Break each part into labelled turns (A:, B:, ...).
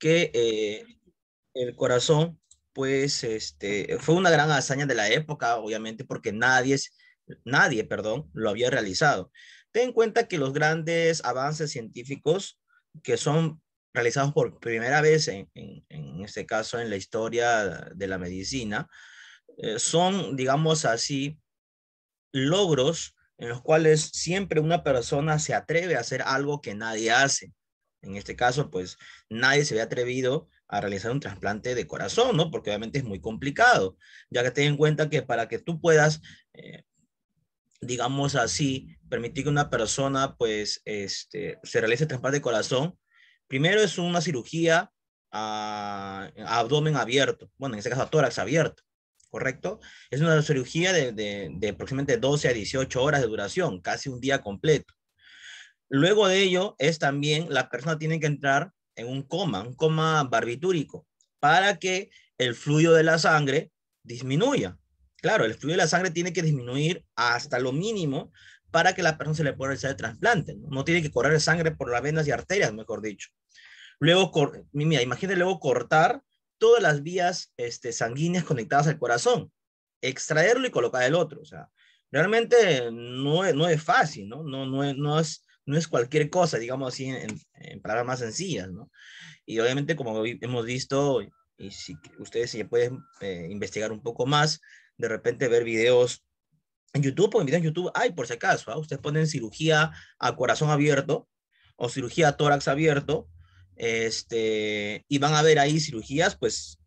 A: que eh, el corazón, pues, este, fue una gran hazaña de la época, obviamente, porque nadie, nadie, perdón, lo había realizado. Ten en cuenta que los grandes avances científicos que son realizados por primera vez, en, este caso en la historia de la medicina, eh, son, digamos así, logros en los cuales siempre una persona se atreve a hacer algo que nadie hace. En este caso, pues nadie se ve atrevido a realizar un trasplante de corazón, ¿no? Porque obviamente es muy complicado, ya que ten en cuenta que para que tú puedas, eh, digamos así, permitir que una persona, pues, este, se realice el trasplante de corazón, primero es una cirugía a, abdomen abierto, bueno, en este caso a tórax abierto, ¿correcto? Es una cirugía de, de aproximadamente 12 a 18 horas de duración, casi un día completo. Luego de ello es también, la persona tiene que entrar en un coma, un coma barbitúrico, para que el fluido de la sangre disminuya. Claro, el fluido de la sangre tiene que disminuir hasta lo mínimo para que la persona se le pueda realizar el trasplante. No, tiene que correr sangre por las venas y arterias, mejor dicho. Luego, mira, imagínate luego cortar todas las vías este, sanguíneas conectadas al corazón, extraerlo y colocar el otro. O sea, realmente no es, no es fácil, ¿no? No, no es no es cualquier cosa, digamos así, en, palabras más sencillas, ¿no? Y obviamente, como hemos visto, y si ustedes si pueden eh, investigar un poco más, de repente ver videos en YouTube, porque en en YouTube hay, por si acaso, ¿ah? ustedes ponen cirugía a corazón abierto o cirugía a tórax abierto, este, y van a ver ahí cirugías, pues,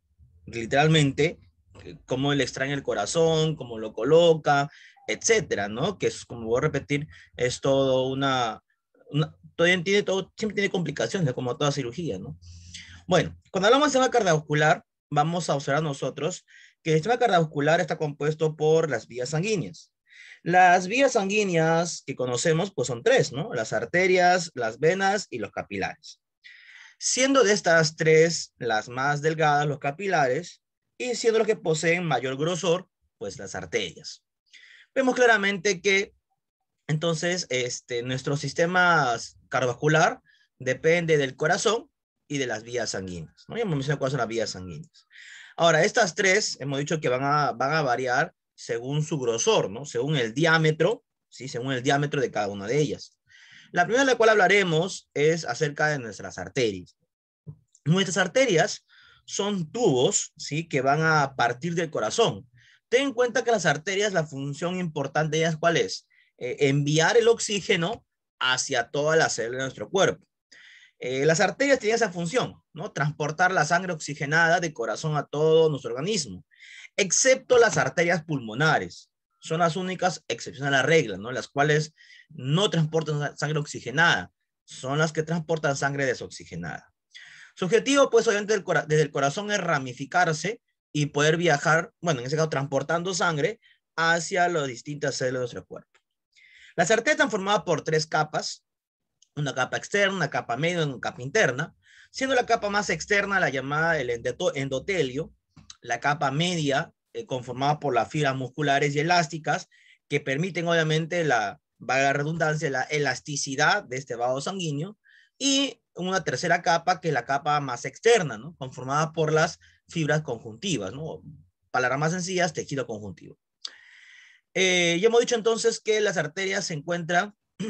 A: literalmente, eh, cómo le extraen el corazón, cómo lo coloca, etcétera, ¿no? Que es, como voy a repetir, es todo una, todavía tiene siempre tiene complicaciones, como toda cirugía, ¿no? Bueno, cuando hablamos de sistema cardiovascular, vamos a observar nosotros que el sistema cardiovascular está compuesto por las vías sanguíneas. Las vías sanguíneas que conocemos, pues son tres, ¿no? Las arterias, las venas y los capilares. Siendo de estas tres las más delgadas, los capilares, y siendo los que poseen mayor grosor, pues las arterias vemos claramente que entonces este, nuestro sistema cardiovascular depende del corazón y de las vías sanguíneas. ¿no? Ya hemos mencionado cuáles son las vías sanguíneas. Ahora, estas tres hemos dicho que van a, van a variar según su grosor, ¿no? según el diámetro, ¿sí? según el diámetro de cada una de ellas. La primera de la cual hablaremos es acerca de nuestras arterias. Nuestras arterias son tubos ¿sí? que van a partir del corazón Ten en cuenta que las arterias, la función importante de ellas, ¿cuál es? Eh, enviar el oxígeno hacia toda la célula de nuestro cuerpo. Eh, las arterias tienen esa función, ¿no? Transportar la sangre oxigenada de corazón a todo nuestro organismo, excepto las arterias pulmonares. Son las únicas excepciones a la regla, ¿no? Las cuales no transportan sangre oxigenada, son las que transportan sangre desoxigenada. Su objetivo, pues, obviamente, desde el corazón es ramificarse y poder viajar, bueno, en ese caso, transportando sangre hacia las distintas células de nuestro cuerpo. Las arterias están formadas por tres capas, una capa externa, una capa media y una capa interna, siendo la capa más externa la llamada el endotelio, la capa media eh, conformada por las fibras musculares y elásticas que permiten obviamente la, la redundancia, la elasticidad de este vago sanguíneo y una tercera capa que es la capa más externa, ¿no? conformada por las fibras conjuntivas, ¿no? Palabras más sencillas, tejido conjuntivo. Eh, ya hemos dicho entonces que las arterias se encuentran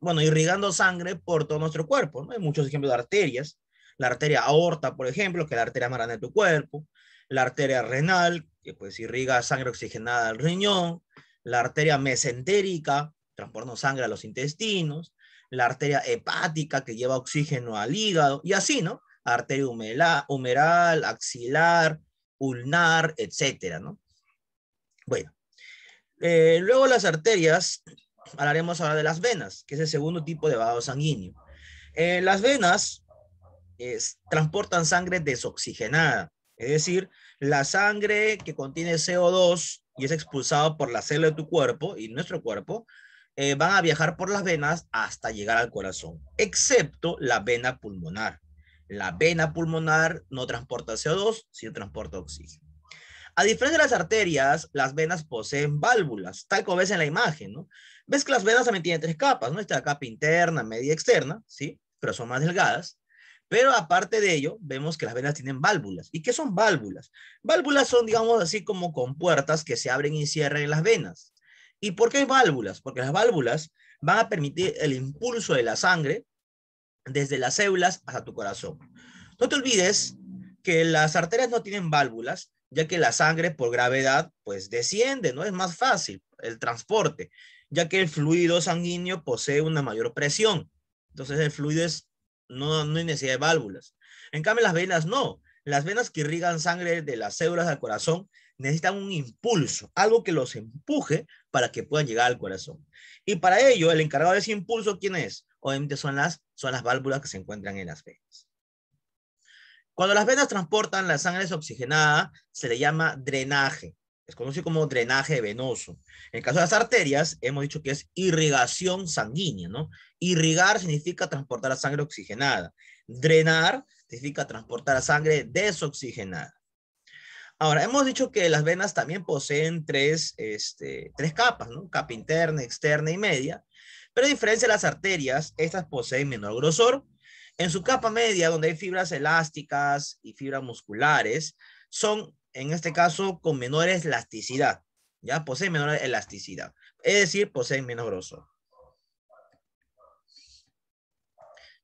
A: bueno, irrigando sangre por todo nuestro cuerpo. ¿no? Hay muchos ejemplos de arterias. La arteria aorta, por ejemplo, que es la arteria más de tu cuerpo. La arteria renal, que pues irriga sangre oxigenada al riñón. La arteria mesentérica, transporta sangre a los intestinos. La arteria hepática, que lleva oxígeno al hígado. Y así, ¿no? arteria humeral, axilar, ulnar, etcétera, ¿no? Bueno, eh, luego las arterias, hablaremos ahora de las venas, que es el segundo tipo de vaso sanguíneo. Eh, las venas transportan sangre desoxigenada, es decir, la sangre que contiene CO2 y es expulsada por la célula de tu cuerpo y nuestro cuerpo, eh, van a viajar por las venas hasta llegar al corazón, excepto la vena pulmonar. La vena pulmonar no transporta CO2, sino transporta oxígeno. A diferencia de las arterias, las venas poseen válvulas, tal como ves en la imagen, Ves que las venas también tienen tres capas, ¿no? capa interna, media externa, ¿sí? Pero son más delgadas. Pero aparte de ello, vemos que las venas tienen válvulas. ¿Y qué son válvulas? Válvulas son, digamos así, como compuertas que se abren y cierran en las venas. ¿Y por qué hay válvulas? Porque las válvulas van a permitir el impulso de la sangre desde las células hasta tu corazón. No te olvides que las arterias no tienen válvulas, ya que la sangre por gravedad pues desciende, no es más fácil el transporte, ya que el fluido sanguíneo posee una mayor presión. Entonces el fluido es, no, no hay necesidad de válvulas. En cambio las venas no. Las venas que irrigan sangre de las células al corazón necesitan un impulso, algo que los empuje para que puedan llegar al corazón. Y para ello, el encargado de ese impulso, ¿quién es? obviamente son las, son las válvulas que se encuentran en las venas. Cuando las venas transportan la sangre desoxigenada, se le llama drenaje. Es conocido como drenaje venoso. En el caso de las arterias, hemos dicho que es irrigación sanguínea, ¿no? Irrigar significa transportar la sangre oxigenada. Drenar significa transportar la sangre desoxigenada. Ahora, hemos dicho que las venas también poseen tres, este, tres capas, Capa interna, externa y media. Pero a diferencia de las arterias, estas poseen menor grosor. En su capa media, donde hay fibras elásticas y fibras musculares, son, en este caso, con menor elasticidad. ¿Ya? Poseen menor elasticidad. Es decir, poseen menos grosor.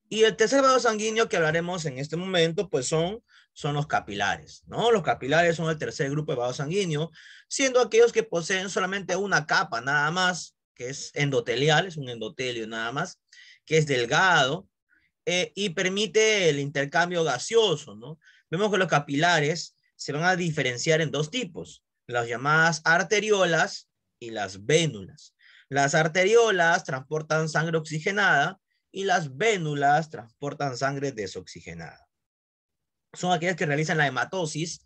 A: Y el tercer vaso sanguíneo que hablaremos en este momento, pues son, son los capilares, ¿no? Los capilares son el tercer grupo de vaso sanguíneo, siendo aquellos que poseen solamente una capa nada más, que es endotelial, es un endotelio nada más, que es delgado eh, y permite el intercambio gaseoso, ¿no? Vemos que los capilares se van a diferenciar en dos tipos, las llamadas arteriolas y las vénulas. Las arteriolas transportan sangre oxigenada y las vénulas transportan sangre desoxigenada. Son aquellas que realizan la hematosis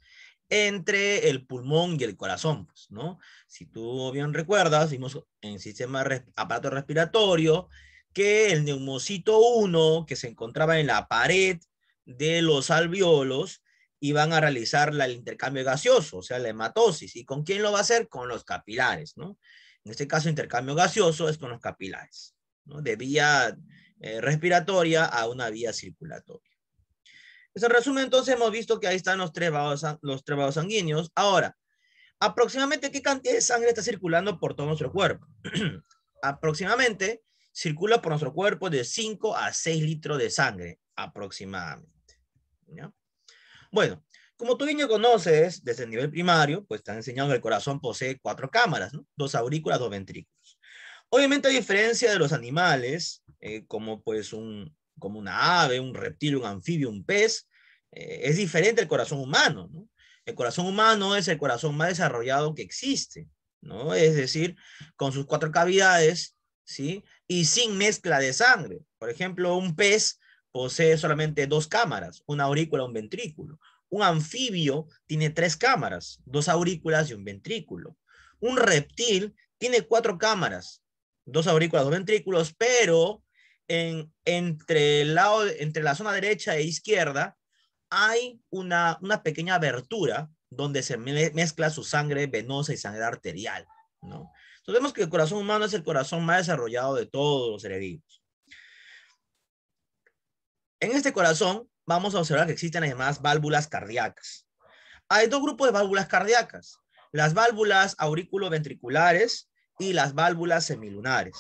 A: entre el pulmón y el corazón, pues, ¿no? Si tú bien recuerdas, vimos en sistema aparato respiratorio que el neumocito 1 que se encontraba en la pared de los alveolos iban a realizar el intercambio gaseoso, o sea, la hematosis. ¿Y con quién lo va a hacer? Con los capilares, ¿no? En este caso, intercambio gaseoso es con los capilares, ¿no? De vía eh, respiratoria a una vía circulatoria. Pues, en resumen, entonces hemos visto que ahí están los tres vados, los tres sanguíneos. Ahora, aproximadamente qué cantidad de sangre está circulando por todo nuestro cuerpo. aproximadamente circula por nuestro cuerpo de 5 a 6 litros de sangre, aproximadamente. Bueno, como tú niño, ya conoces desde el nivel primario, pues te han enseñado que el corazón posee cuatro cámaras, dos aurículas, dos ventrículos. Obviamente, a diferencia de los animales, eh, como pues un, como una ave, un reptil, un anfibio, un pez, eh, es diferente el corazón humano. El corazón humano es el corazón más desarrollado que existe, ¿no? Es decir, con sus cuatro cavidades, ¿sí? Y sin mezcla de sangre. Por ejemplo, un pez posee solamente dos cámaras, una aurícula y un ventrículo. Un anfibio tiene tres cámaras, dos aurículas y un ventrículo. Un reptil tiene cuatro cámaras, dos aurículas, dos ventrículos, pero entre, lado, entre la zona derecha e izquierda hay una, pequeña abertura donde se mezcla su sangre venosa y sangre arterial, Entonces vemos que el corazón humano es el corazón más desarrollado de todos los seres En este corazón vamos a observar que existen además válvulas cardíacas. Hay dos grupos de válvulas cardíacas, las válvulas auriculoventriculares y las válvulas semilunares.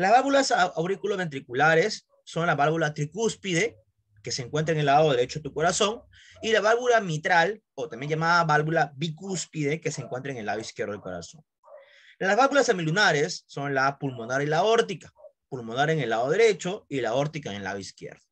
A: Las válvulas auriculoventriculares son la válvula tricúspide, que se encuentra en el lado derecho de tu corazón, y la válvula mitral, o también llamada válvula bicúspide, que se encuentra en el lado izquierdo del corazón. Las válvulas semilunares son la pulmonar y la órtica. pulmonar en el lado derecho y la órtica en el lado izquierdo.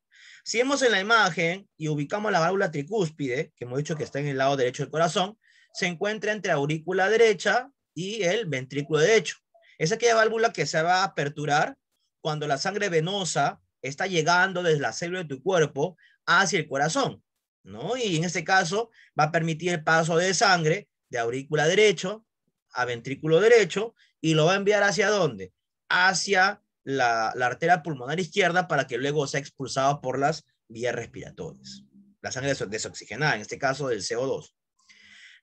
A: Si vemos en la imagen y ubicamos la válvula tricúspide, que hemos dicho que está en el lado derecho del corazón, se encuentra entre aurícula derecha y el ventrículo derecho. Es aquella válvula que se va a aperturar cuando la sangre venosa está llegando desde la célula de tu cuerpo hacia el corazón, ¿no? Y en este caso va a permitir el paso de sangre de aurícula derecho a ventrículo derecho y lo va a enviar hacia dónde? Hacia la, la arteria pulmonar izquierda para que luego sea expulsado por las vías respiratorias. La sangre desoxigenada, en este caso del CO2.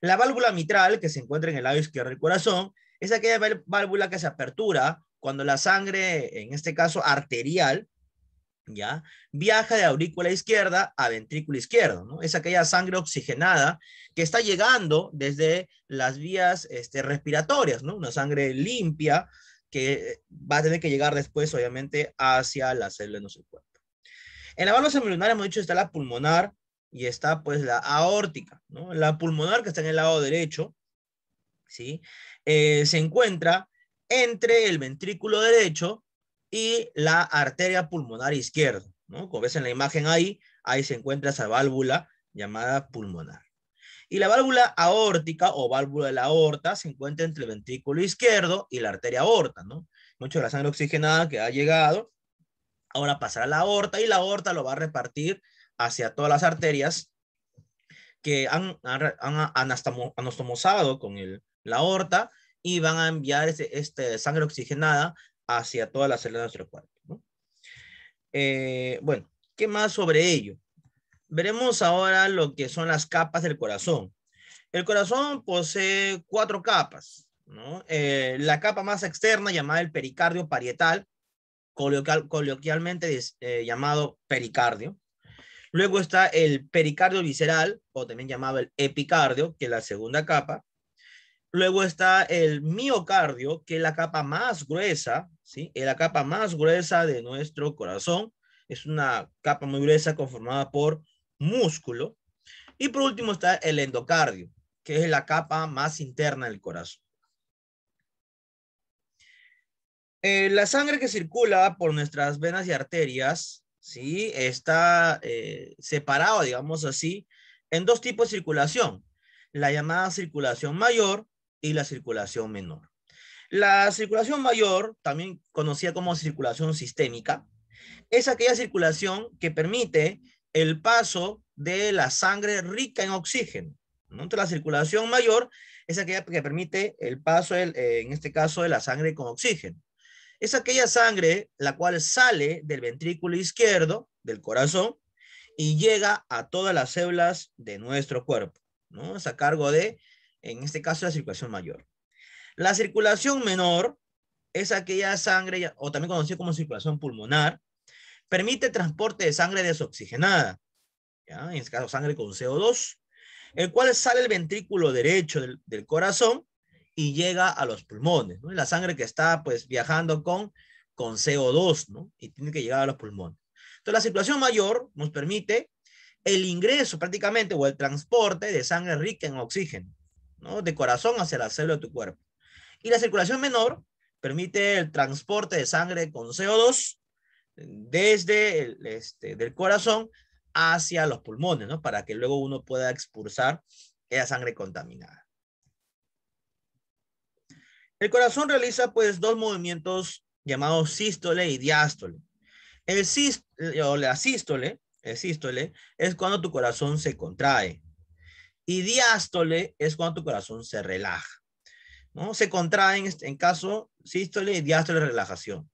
A: La válvula mitral, que se encuentra en el lado izquierdo del corazón, es aquella válvula que se apertura cuando la sangre, en este caso arterial, ¿ya? Viaja de aurícula izquierda a ventrículo izquierdo, ¿no? Es aquella sangre oxigenada que está llegando desde las vías este, respiratorias, ¿no? Una sangre limpia que eh, va a tener que llegar después, obviamente, hacia la célula de nuestro cuerpo. En la válvula semilunar, hemos dicho, está la pulmonar y está, pues, la aórtica, La pulmonar, que está en el lado derecho, ¿sí? Eh, se encuentra entre el ventrículo derecho y la arteria pulmonar izquierda. Como ves en la imagen ahí, ahí se encuentra esa válvula llamada pulmonar. Y la válvula aórtica o válvula de la aorta se encuentra entre el ventrículo izquierdo y la arteria aorta, ¿no? Mucho de la sangre oxigenada que ha llegado, ahora pasará a la aorta y la aorta lo va a repartir hacia todas las arterias que han, con el, la aorta y van a enviar este, sangre oxigenada hacia todas las células de nuestro cuerpo. Eh, bueno, ¿qué más sobre ello? Veremos ahora lo que son las capas del corazón. El corazón posee cuatro capas. Eh, la capa más externa, llamada el pericardio parietal, coloquialmente eh, llamado pericardio. Luego está el pericardio visceral, o también llamado el epicardio, que es la segunda capa. Luego está el miocardio, que es la capa más gruesa, ¿sí? Es la capa más gruesa de nuestro corazón. Es una capa muy gruesa conformada por músculo. Y por último está el endocardio, que es la capa más interna del corazón. Eh, la sangre que circula por nuestras venas y arterias, ¿sí? Está eh, separada, digamos así, en dos tipos de circulación. La llamada circulación mayor, y la circulación menor. La circulación mayor, también conocida como circulación sistémica, es aquella circulación que permite el paso de la sangre rica en oxígeno. ¿no? Entonces, la circulación mayor es aquella que permite el paso, eh, en este caso, de la sangre con oxígeno. Es aquella sangre la cual sale del ventrículo izquierdo del corazón y llega a todas las células de nuestro cuerpo. ¿no? Es a cargo de en este caso la circulación mayor. La circulación menor es aquella sangre, o también conocida como circulación pulmonar, permite transporte de sangre desoxigenada, en este caso sangre con CO2, el cual sale del ventrículo derecho del, del corazón y llega a los pulmones. La sangre que está pues viajando con, con CO2 ¿no? y tiene que llegar a los pulmones. Entonces la circulación mayor nos permite el ingreso prácticamente o el transporte de sangre rica en oxígeno de corazón hacia la célula de tu cuerpo. Y la circulación menor permite el transporte de sangre con CO2 desde el este, del corazón hacia los pulmones, ¿no? Para que luego uno pueda expulsar esa sangre contaminada. El corazón realiza pues dos movimientos llamados sístole y diástole. El sístole, eh, la sístole, sístole es cuando tu corazón se contrae, y diástole es cuando tu corazón se relaja. ¿no? Se contrae en, caso este, caso sístole y diástole relajación.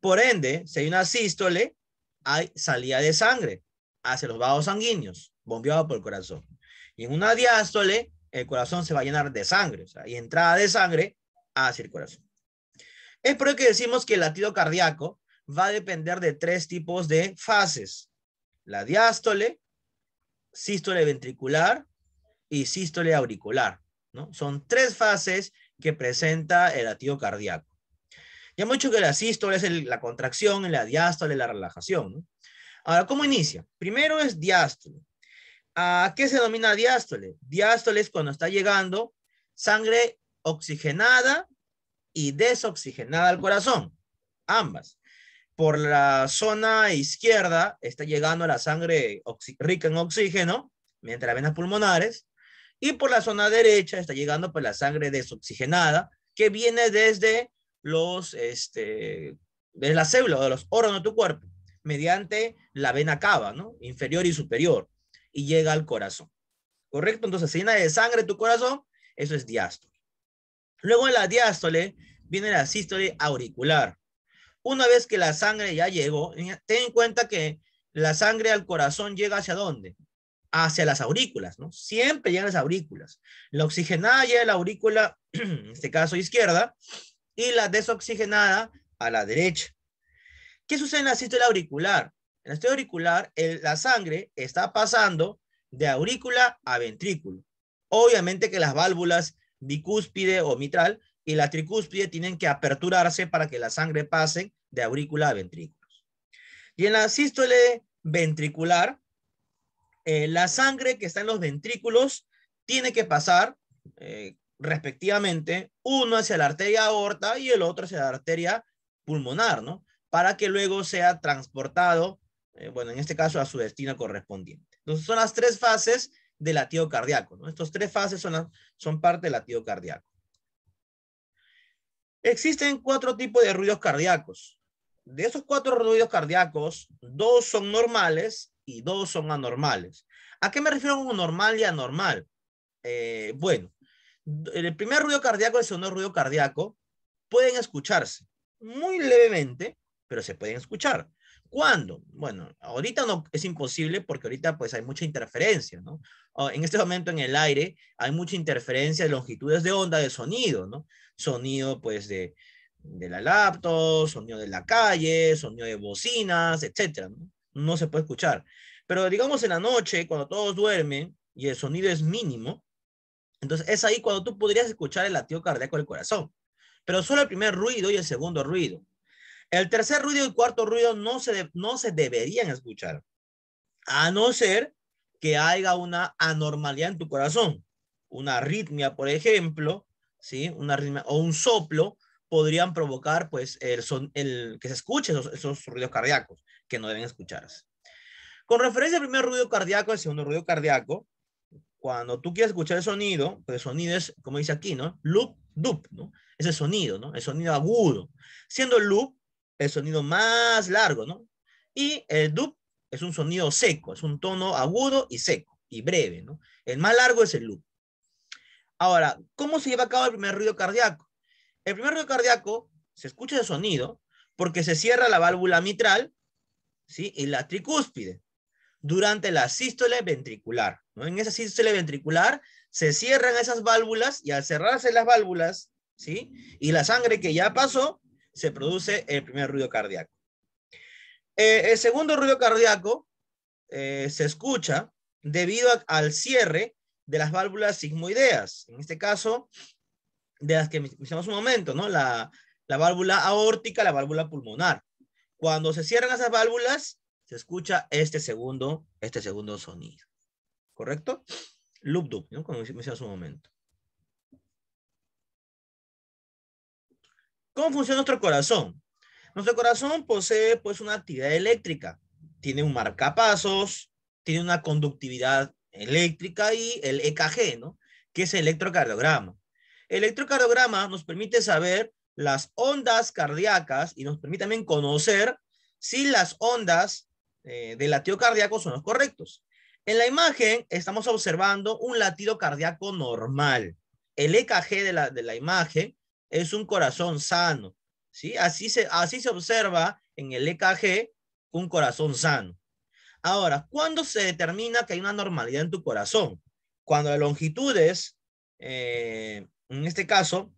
A: Por ende, si hay una sístole, hay salida de sangre hacia los vasos sanguíneos, bombeado por el corazón. Y en una diástole, el corazón se va a llenar de sangre, o sea, y entrada de sangre hacia el corazón. Es por eso que decimos que el latido cardíaco va a depender de tres tipos de fases. La diástole, sístole ventricular y sístole auricular. ¿no? Son tres fases que presenta el latido cardíaco. Ya mucho que la sístole es la contracción, la diástole, la relajación. Ahora, ¿cómo inicia? Primero es diástole. ¿A qué se denomina diástole? Diástole es cuando está llegando sangre oxigenada y desoxigenada al corazón, ambas. Por la zona izquierda está llegando la sangre rica en oxígeno, mediante las venas pulmonares, y por la zona derecha está llegando pues la sangre desoxigenada que viene desde los, este, de las células, de los órganos de tu cuerpo, mediante la vena cava, ¿no? Inferior y superior, y llega al corazón. ¿Correcto? Entonces se llena de sangre tu corazón, eso es diástole. Luego en la diástole viene la sístole auricular. Una vez que la sangre ya llegó, ten en cuenta que la sangre al corazón llega hacia dónde? hacia las aurículas, ¿no? Siempre llegan las aurículas. La oxigenada llega a la aurícula, en este caso izquierda, y la desoxigenada a la derecha. ¿Qué sucede en la sístole auricular? En la sístole auricular, la sangre está pasando de aurícula a ventrículo. Obviamente que las válvulas bicúspide o mitral y la tricúspide tienen que aperturarse para que la sangre pase de aurícula a ventrículo. Y en la sístole ventricular, eh, la sangre que está en los ventrículos tiene que pasar eh, respectivamente, uno hacia la arteria aorta y el otro hacia la arteria pulmonar, ¿no? Para que luego sea transportado, eh, bueno, en este caso a su destino correspondiente. Entonces son las tres fases del latido cardíaco, ¿no? Estas tres fases son, son parte del latido cardíaco. Existen cuatro tipos de ruidos cardíacos. De esos cuatro ruidos cardíacos, dos son normales y dos son anormales. ¿A qué me refiero con normal y anormal? Eh, bueno, el primer ruido cardíaco y el segundo ruido cardíaco pueden escucharse muy levemente, pero se pueden escuchar. ¿Cuándo? Bueno, ahorita no es imposible porque ahorita pues hay mucha interferencia, ¿no? Ah, en este momento en el aire hay mucha interferencia de longitudes de onda de sonido, ¿no? Sonido pues de, de la laptop, sonido de la calle, sonido de bocinas, etcétera, ¿no? no se puede escuchar. Pero digamos en la noche, cuando todos duermen y el sonido es mínimo, entonces es ahí cuando tú podrías escuchar el latido cardíaco del corazón. Pero solo el primer ruido y el segundo ruido. El tercer ruido y el cuarto ruido no se, no se deberían escuchar, a no ser que haya una anormalidad en tu corazón. Una arritmia, por ejemplo, ¿sí? una arritmia, o un soplo podrían provocar pues, el, son, el que se escuche esos ruidos cardíacos que no deben escucharse. Con referencia al primer ruido cardíaco, al segundo ruido cardíaco, cuando tú quieres escuchar el sonido, pues el sonido es, como dice aquí, ¿no? Loop, dup, ¿no? Ese sonido, ¿no? El sonido agudo. Siendo el loop el sonido más largo, ¿no? Y el dup es un sonido seco, es un tono agudo y seco y breve, ¿no? El más largo es el loop. Ahora, ¿cómo se lleva a cabo el primer ruido cardíaco? El primer ruido cardíaco se escucha el sonido porque se cierra la válvula mitral y la tricúspide durante la sístole ventricular. En esa sístole ventricular se cierran esas válvulas y al cerrarse las válvulas ¿sí? y la sangre que ya pasó, se produce el primer ruido cardíaco. Eh, el segundo ruido cardíaco eh, se escucha debido al cierre de las válvulas sigmoideas. En este caso, de las que mencionamos un momento, ¿no? la válvula aórtica, la válvula pulmonar. Cuando se cierran esas válvulas, se escucha este segundo, este segundo sonido. ¿Correcto? Loop dup. ¿no? Como decía hace un momento. ¿Cómo funciona nuestro corazón? Nuestro corazón posee pues una actividad eléctrica, tiene un marcapasos, tiene una conductividad eléctrica y el EKG, ¿no? Que es electrocardiograma. El electrocardiograma nos permite saber las ondas cardíacas y nos permite también conocer si las ondas eh, del latido cardíaco son los correctos. En la imagen estamos observando un latido cardíaco normal. El EKG de la, de la imagen es un corazón sano. ¿sí? Así, se, así se observa en el EKG un corazón sano. Ahora, ¿cuándo se determina que hay una normalidad en tu corazón? Cuando las longitudes, eh, en este caso,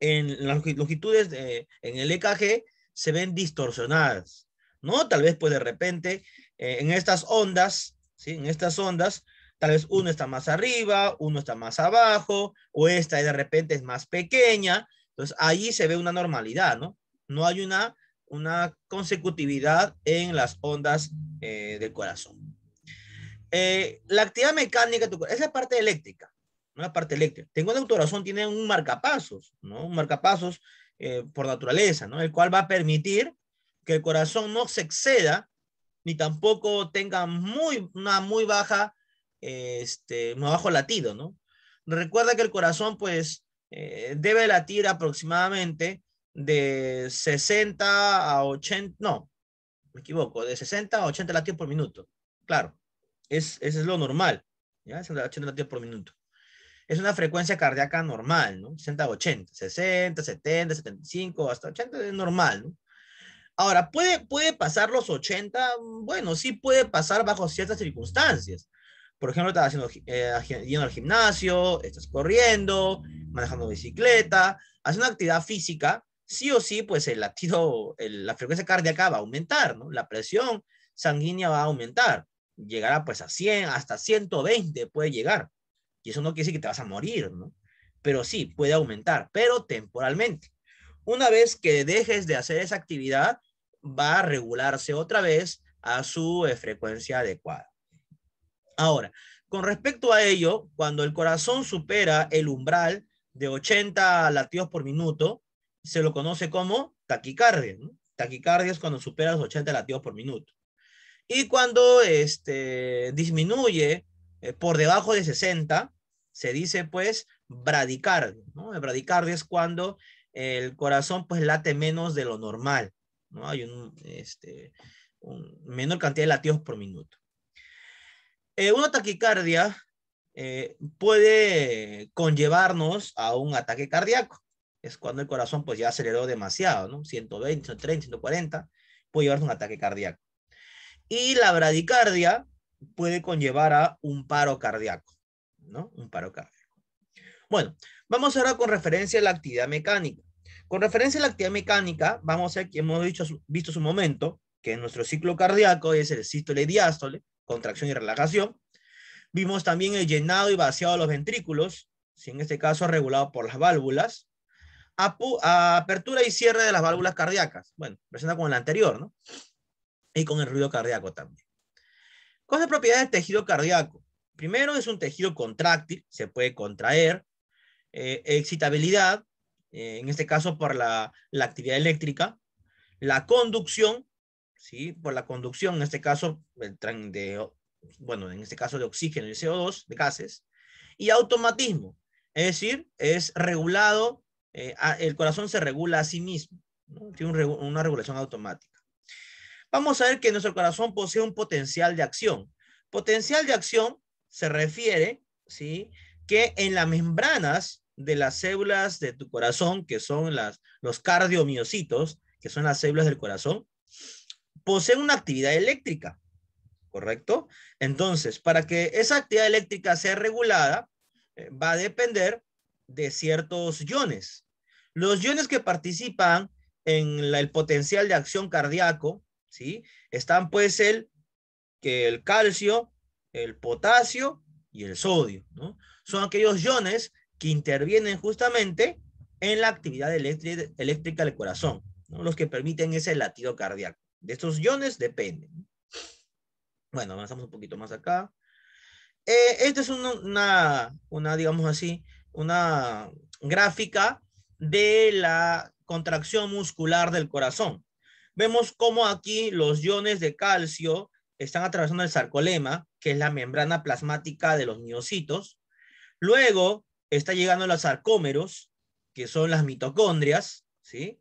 A: en las longitudes, de, en el EKG, se ven distorsionadas, ¿no? Tal vez, pues de repente, eh, en estas ondas, ¿sí? En estas ondas, tal vez uno está más arriba, uno está más abajo, o esta de repente es más pequeña. Entonces, ahí se ve una normalidad, ¿no? No hay una, una consecutividad en las ondas eh, del corazón. Eh, la actividad mecánica, esa la parte eléctrica una parte eléctrica. Tengo un autorazón, tiene un marcapasos, ¿no? Un marcapasos eh, por naturaleza, ¿no? El cual va a permitir que el corazón no se exceda ni tampoco tenga muy, una muy baja, este, un bajo latido, ¿no? Recuerda que el corazón, pues, eh, debe latir aproximadamente de 60 a 80, no, me equivoco, de 60 a 80 latidos por minuto. Claro, es, eso es lo normal, ¿ya? 80 latidos por minuto es una frecuencia cardíaca normal, ¿no? 60-80, 60, 70, 75, hasta 80 es normal, ¿no? Ahora, ¿puede, ¿puede pasar los 80? Bueno, sí puede pasar bajo ciertas circunstancias. Por ejemplo, estás haciendo, eh, yendo al gimnasio, estás corriendo, manejando bicicleta, haces una actividad física, sí o sí, pues el latido, la frecuencia cardíaca va a aumentar, ¿no? La presión sanguínea va a aumentar. Llegará pues a 100, hasta 120 puede llegar. Y eso no quiere decir que te vas a morir, ¿no? Pero sí, puede aumentar, pero temporalmente. Una vez que dejes de hacer esa actividad, va a regularse otra vez a su eh, frecuencia adecuada. Ahora, con respecto a ello, cuando el corazón supera el umbral de 80 latidos por minuto, se lo conoce como taquicardia. ¿no? Taquicardia es cuando supera los 80 latidos por minuto. Y cuando este, disminuye eh, por debajo de 60, se dice pues bradicardia, ¿no? El bradicardia es cuando el corazón pues late menos de lo normal, ¿no? Hay un, este, menor cantidad de latidos por minuto. Eh, una taquicardia eh, puede conllevarnos a un ataque cardíaco. Es cuando el corazón pues ya aceleró demasiado, ¿no? 120, 130, 140, puede llevarnos a un ataque cardíaco. Y la bradicardia puede conllevar a un paro cardíaco. ¿no? Un paro cardíaco. Bueno, vamos ahora con referencia a la actividad mecánica. Con referencia a la actividad mecánica, vamos a ver que hemos dicho, visto su momento, que nuestro ciclo cardíaco es el sístole y diástole, contracción y relajación. Vimos también el llenado y vaciado de los ventrículos, si en este caso regulado por las válvulas. apertura y cierre de las válvulas cardíacas. Bueno, presenta con el anterior, ¿no? Y con el ruido cardíaco también. Con propiedades del tejido cardíaco. Primero, es un tejido contráctil, se puede contraer. Eh, excitabilidad, eh, en este caso por la, actividad eléctrica. La conducción, ¿sí? por la conducción, en este caso, el tren de, bueno, en este caso de oxígeno y CO2, de gases. Y automatismo, es decir, es regulado, eh, el corazón se regula a sí mismo, tiene una regulación automática. Vamos a ver que nuestro corazón posee un potencial de acción. Potencial de acción se refiere, ¿sí? Que en las membranas de las células de tu corazón, que son las, los cardiomiocitos, que son las células del corazón, poseen una actividad eléctrica, ¿correcto? Entonces, para que esa actividad eléctrica sea regulada, eh, va a depender de ciertos iones. Los iones que participan en el potencial de acción cardíaco, ¿sí? Están pues el, que el calcio, el potasio y el sodio. ¿no? Son aquellos iones que intervienen justamente en la actividad eléctrica del corazón, ¿no? los que permiten ese latido cardíaco. De estos iones dependen. Bueno, avanzamos un poquito más acá. Eh, esta es una, una, una, digamos así, una gráfica de la contracción muscular del corazón. Vemos cómo aquí los iones de calcio están atravesando el sarcolema, que es la membrana plasmática de los miocitos. Luego está llegando los sarcómeros, que son las mitocondrias, ¿sí?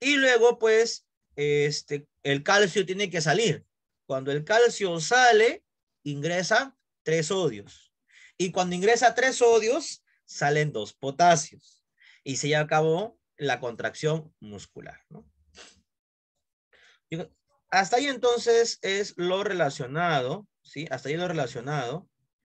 A: Y luego, pues, este, el calcio tiene que salir. Cuando el calcio sale, ingresa tres sodios. Y cuando ingresa tres sodios, salen dos potasios. Y se ya acabó la contracción muscular, ¿no? Hasta ahí entonces es lo relacionado, ¿sí? Hasta ahí lo relacionado